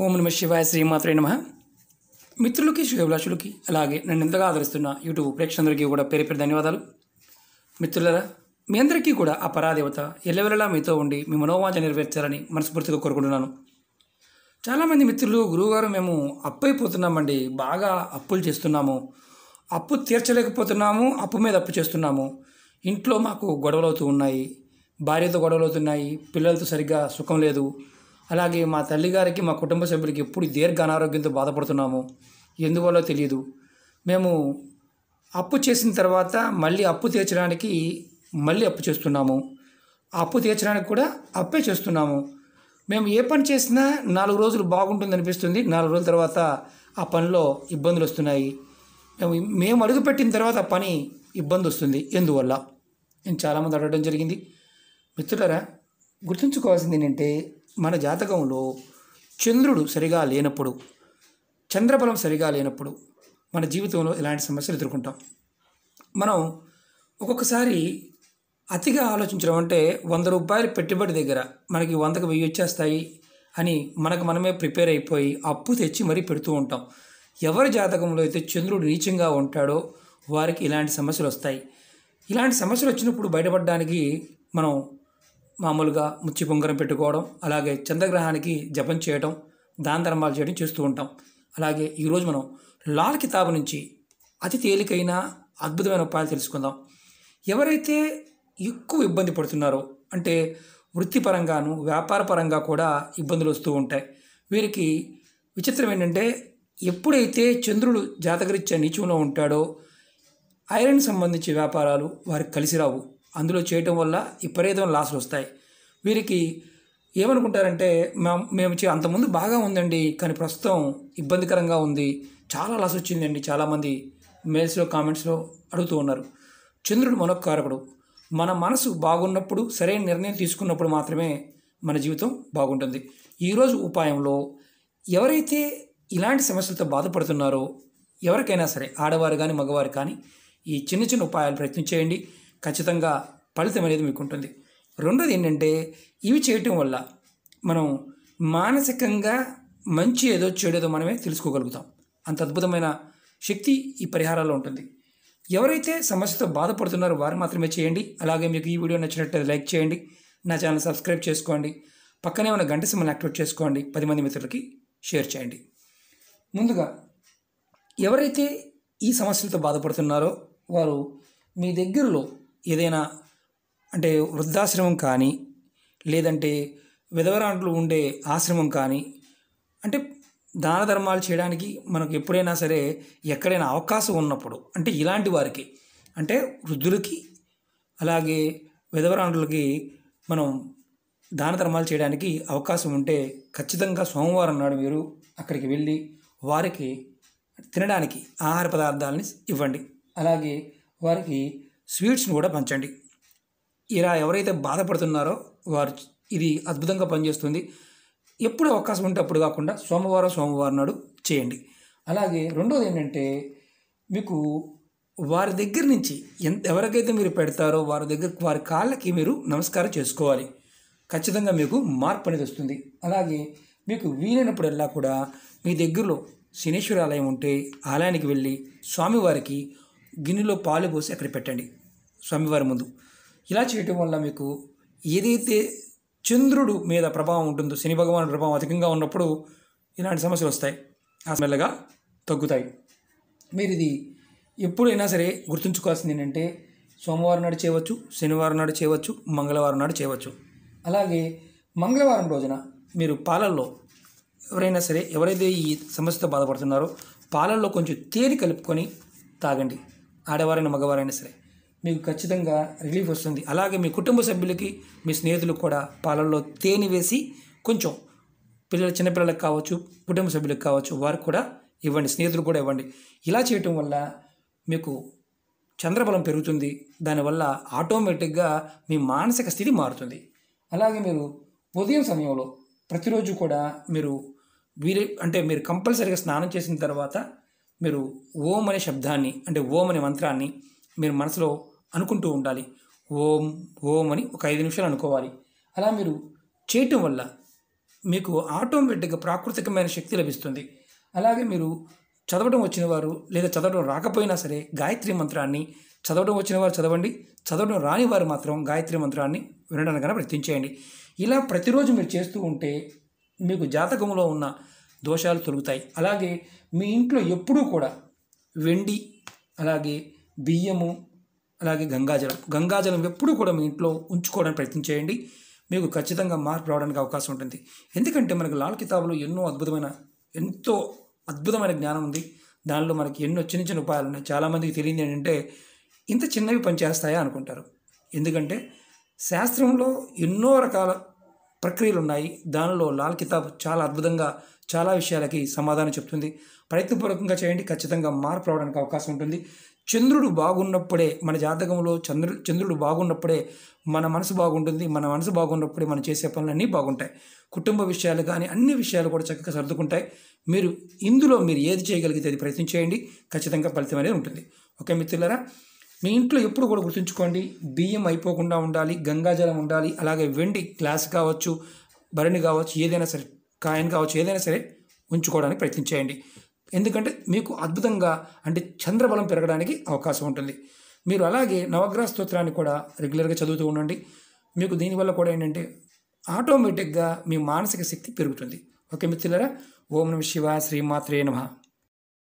ఓం నమ శివాయ శ్రీమాత్రే నమ మిత్రులకి శుభభిలాషులకి అలాగే నన్ను ఎంతగా ఆదరిస్తున్న యూట్యూబ్ ప్రేక్షకులందరికీ కూడా పేరు పేరు ధన్యవాదాలు మిత్రులరా మీ అందరికీ కూడా ఆ పరాదేవత ఎల్లవెల్లలా మీతో ఉండి మీ మనోవాంఛ నెరవేర్చాలని మనస్ఫూర్తిగా కోరుకుంటున్నాను చాలామంది మిత్రులు గురువుగారు మేము అప్పు అయిపోతున్నామండి బాగా అప్పులు చేస్తున్నాము అప్పు తీర్చలేకపోతున్నాము అప్పు మీద అప్పు చేస్తున్నాము ఇంట్లో మాకు గొడవలు అవుతూ ఉన్నాయి భార్యతో గొడవలు అవుతున్నాయి పిల్లలతో సరిగ్గా సుఖం లేదు అలాగే మా తల్లిగారికి మా కుటుంబ సభ్యులకి ఎప్పుడు దీర్ఘ అనారోగ్యంతో బాధపడుతున్నాము ఎందువల్ల తెలియదు మేము అప్పు చేసిన తర్వాత మళ్ళీ అప్పు తీర్చడానికి మళ్ళీ అప్పు చేస్తున్నాము అప్పు తీర్చడానికి కూడా అప్పే చేస్తున్నాము మేము ఏ పని చేసినా నాలుగు రోజులు బాగుంటుంది అనిపిస్తుంది నాలుగు రోజుల తర్వాత ఆ పనిలో ఇబ్బందులు వస్తున్నాయి మేము మేము అడుగుపెట్టిన తర్వాత పని ఇబ్బంది వస్తుంది ఎందువల్ల నేను చాలామంది అడగడం జరిగింది మిత్రులరా గుర్తుంచుకోవాల్సింది ఏంటంటే మన జాతకంలో చంద్రుడు సరిగా లేనప్పుడు చంద్రబలం సరిగా లేనప్పుడు మన జీవితంలో ఇలాంటి సమస్యలు ఎదుర్కొంటాం మనం ఒక్కొక్కసారి అతిగా ఆలోచించడం అంటే వంద రూపాయలు పెట్టుబడి దగ్గర మనకి వందకు వెయ్యి వచ్చేస్తాయి అని మనకు మనమే ప్రిపేర్ అయిపోయి అప్పు తెచ్చి మరీ పెడుతూ ఉంటాం ఎవరి జాతకంలో అయితే చంద్రుడు నీచంగా ఉంటాడో వారికి ఇలాంటి సమస్యలు వస్తాయి ఇలాంటి సమస్యలు వచ్చినప్పుడు బయటపడడానికి మనం మామూలుగా ముచ్చి పొంగరం పెట్టుకోవడం అలాగే చంద్రగ్రహానికి జపం చేయడం దాన ధర్మాలు చేయడం చేస్తూ ఉంటాం అలాగే ఈరోజు మనం లాల్ కితాబు నుంచి అతి తేలికైన అద్భుతమైన ఉపాయాలు తెలుసుకుందాం ఎవరైతే ఎక్కువ ఇబ్బంది పడుతున్నారో అంటే వృత్తిపరంగాను వ్యాపారపరంగా కూడా ఇబ్బందులు వస్తూ ఉంటాయి వీరికి విచిత్రం ఏంటంటే ఎప్పుడైతే చంద్రుడు జాతకరీత్యా నీచంలో ఉంటాడో ఐరన్ సంబంధించి వ్యాపారాలు వారికి కలిసి రావు అందులో చేయటం వల్ల విపరీతం లాసులు వస్తాయి వీరికి ఏమనుకుంటారంటే మేము అంతకుముందు బాగా ఉందండి కానీ ప్రస్తుతం ఇబ్బందికరంగా ఉంది చాలా లాస్ వచ్చిందండి చాలామంది మెయిల్స్లో కామెంట్స్లో అడుగుతూ ఉన్నారు చంద్రుడు మనోకారకుడు మన మనసు బాగున్నప్పుడు సరైన నిర్ణయం తీసుకున్నప్పుడు మాత్రమే మన జీవితం బాగుంటుంది ఈరోజు ఉపాయంలో ఎవరైతే ఇలాంటి సమస్యలతో బాధపడుతున్నారో ఎవరికైనా సరే ఆడవారు కానీ మగవారు కానీ ఈ చిన్న చిన్న ఉపాయాలు ప్రయత్నం చేయండి ఖచ్చితంగా ఫలితం అనేది మీకు ఉంటుంది రెండోది ఏంటంటే ఇవి చేయటం వల్ల మనం మానసికంగా మంచి ఏదో చెడేదో మనమే తెలుసుకోగలుగుతాం అంత అద్భుతమైన శక్తి ఈ పరిహారాల్లో ఉంటుంది ఎవరైతే సమస్యతో బాధపడుతున్నారో వారు మాత్రమే చేయండి అలాగే మీకు ఈ వీడియో నచ్చినట్లయితే లైక్ చేయండి నా ఛానల్ సబ్స్క్రైబ్ చేసుకోండి పక్కనే ఉన్న గంట సిమ్మల్ని యాక్టివేట్ చేసుకోండి పది మంది మిత్రులకి షేర్ చేయండి ముందుగా ఎవరైతే ఈ సమస్యలతో బాధపడుతున్నారో వారు మీ దగ్గరలో ఏదైనా అంటే వృద్ధాశ్రమం కానీ లేదంటే విధవరాంట్లు ఉండే ఆశ్రమం కానీ అంటే దాన ధర్మాలు చేయడానికి మనకు ఎప్పుడైనా సరే ఎక్కడైనా అవకాశం ఉన్నప్పుడు అంటే ఇలాంటి వారికి అంటే వృద్ధులకి అలాగే విధవరాండ్రులకి మనం దాన ధర్మాలు చేయడానికి అవకాశం ఉంటే ఖచ్చితంగా సోమవారం నాడు మీరు అక్కడికి వెళ్ళి వారికి తినడానికి ఆహార పదార్థాలని ఇవ్వండి అలాగే వారికి స్వీట్స్ని కూడా పంచండి ఇలా ఎవరైతే బాధపడుతున్నారో వారు ఇది అద్భుతంగా పనిచేస్తుంది ఎప్పుడు అవకాశం ఉంటే అప్పుడు కాకుండా సోమవారం సోమవారం నాడు చేయండి అలాగే రెండోది ఏంటంటే మీకు వారి దగ్గర నుంచి ఎంత ఎవరికైతే మీరు పెడతారో వారి దగ్గర వారి కాళ్ళకి మీరు నమస్కారం చేసుకోవాలి ఖచ్చితంగా మీకు మార్పు అనేది వస్తుంది అలాగే మీకు వీలైనప్పుడల్లా కూడా మీ దగ్గరలో శనేశ్వర ఆలయం ఉంటే ఆలయానికి వెళ్ళి స్వామివారికి గిన్నెలో పాలు పోసి అక్కడ పెట్టండి స్వామివారి ముందు ఇలా చేయటం వల్ల మీకు ఏదైతే చంద్రుడు మీద ప్రభావం ఉంటుందో శని భగవాను ప్రభావం అధికంగా ఉన్నప్పుడు ఇలాంటి సమస్యలు వస్తాయి ఆ మెల్లగా తగ్గుతాయి మీరు ఇది ఎప్పుడైనా సరే గుర్తుంచుకోవాల్సింది ఏంటంటే సోమవారం నాడు చేయవచ్చు శనివారం నాడు చేయవచ్చు మంగళవారం నాడు చేయవచ్చు అలాగే మంగళవారం రోజున మీరు పాలల్లో ఎవరైనా సరే ఎవరైతే ఈ సమస్యతో బాధపడుతున్నారో పాలల్లో కొంచెం తేనె కలుపుకొని తాగండి ఆడవారైనా మగవారైనా సరే మీకు ఖచ్చితంగా రిలీఫ్ వస్తుంది అలాగే మీ కుటుంబ సభ్యులకి మీ స్నేహితులకు కూడా పాలల్లో తేనె వేసి కొంచెం పిల్లల చిన్నపిల్లలకు కావచ్చు కుటుంబ సభ్యులకు కావచ్చు వారికి కూడా ఇవ్వండి స్నేహితులు కూడా ఇవ్వండి ఇలా చేయటం వల్ల మీకు చంద్రబలం పెరుగుతుంది దానివల్ల ఆటోమేటిక్గా మీ మానసిక స్థితి మారుతుంది అలాగే మీరు ఉదయం సమయంలో ప్రతిరోజు కూడా మీరు వీరే అంటే మీరు కంపల్సరీగా స్నానం చేసిన తర్వాత మీరు ఓం అనే శబ్దాన్ని అంటే ఓం అనే మంత్రాన్ని మీరు మనసులో అనుకుంటూ ఉండాలి ఓం ఓం అని ఒక ఐదు నిమిషాలు అనుకోవాలి అలా మీరు చేయటం వల్ల మీకు ఆటోమేటిక్గా ప్రాకృతికమైన శక్తి లభిస్తుంది అలాగే మీరు చదవడం వచ్చిన వారు లేదా చదవడం రాకపోయినా సరే గాయత్రి మంత్రాన్ని చదవడం వచ్చిన వారు చదవండి చదవడం రాని వారు మాత్రం గాయత్రి మంత్రాన్ని వినడానికైనా ప్రయత్నించేయండి ఇలా ప్రతిరోజు మీరు చేస్తూ ఉంటే మీకు జాతకంలో ఉన్న దోషాలు తొలుగుతాయి అలాగే మీ ఇంట్లో ఎప్పుడూ కూడా వెండి అలాగే బియ్యము అలాగే గంగాజలం గంగాజలం ఎప్పుడూ కూడా మీ ఇంట్లో ఉంచుకోవడానికి ప్రయత్నం చేయండి మీకు ఖచ్చితంగా మార్పు రావడానికి అవకాశం ఉంటుంది ఎందుకంటే మనకు లాల్ కితాబులో ఎన్నో అద్భుతమైన ఎంతో అద్భుతమైన జ్ఞానం ఉంది దానిలో మనకి ఎన్నో చిన్న చిన్న ఉపాయాలు ఉన్నాయి చాలామందికి తెలియదు ఏంటంటే ఇంత చిన్నవి పనిచేస్తాయా అనుకుంటారు ఎందుకంటే శాస్త్రంలో ఎన్నో రకాల ప్రక్రియలు ఉన్నాయి దానిలో లాల్ కితాబ్ చాలా అద్భుతంగా చాలా విషయాలకి సమాధానం చెప్తుంది ప్రయత్నపూర్వకంగా చేయండి ఖచ్చితంగా మార్పు రావడానికి అవకాశం ఉంటుంది చంద్రుడు బాగున్నప్పుడే మన జాతకంలో చంద్రుడు చంద్రుడు బాగున్నప్పుడే మన మనసు బాగుంటుంది మన మనసు బాగున్నప్పుడే మనం చేసే పనులన్నీ బాగుంటాయి కుటుంబ విషయాలు కానీ అన్ని విషయాలు కూడా చక్కగా సర్దుకుంటాయి మీరు ఇందులో మీరు ఏది చేయగలిగితే అది ప్రయత్నం చేయండి ఖచ్చితంగా ఫలితం అనేది ఉంటుంది ఓకే మిత్రులరా మీ ఇంట్లో ఎప్పుడు కూడా గుర్తుంచుకోండి బియ్యం అయిపోకుండా ఉండాలి గంగాజలం ఉండాలి అలాగే వెండి గ్లాస్ కావచ్చు భరణి కావచ్చు ఏదైనా సరే కాయన్ కావచ్చు ఏదైనా సరే ఉంచుకోవడానికి ప్రయత్నించేయండి ఎందుకంటే మీకు అద్భుతంగా అంటే చంద్రబలం పెరగడానికి అవకాశం ఉంటుంది మీరు అలాగే నవగ్రహ స్తోత్రాన్ని కూడా రెగ్యులర్గా చదువుతూ ఉండండి మీకు దీనివల్ల కూడా ఏంటంటే ఆటోమేటిక్గా మీ మానసిక శక్తి పెరుగుతుంది ఓకే మిత్రులరా ఓం నమ శివ శ్రీమాత్రే నమ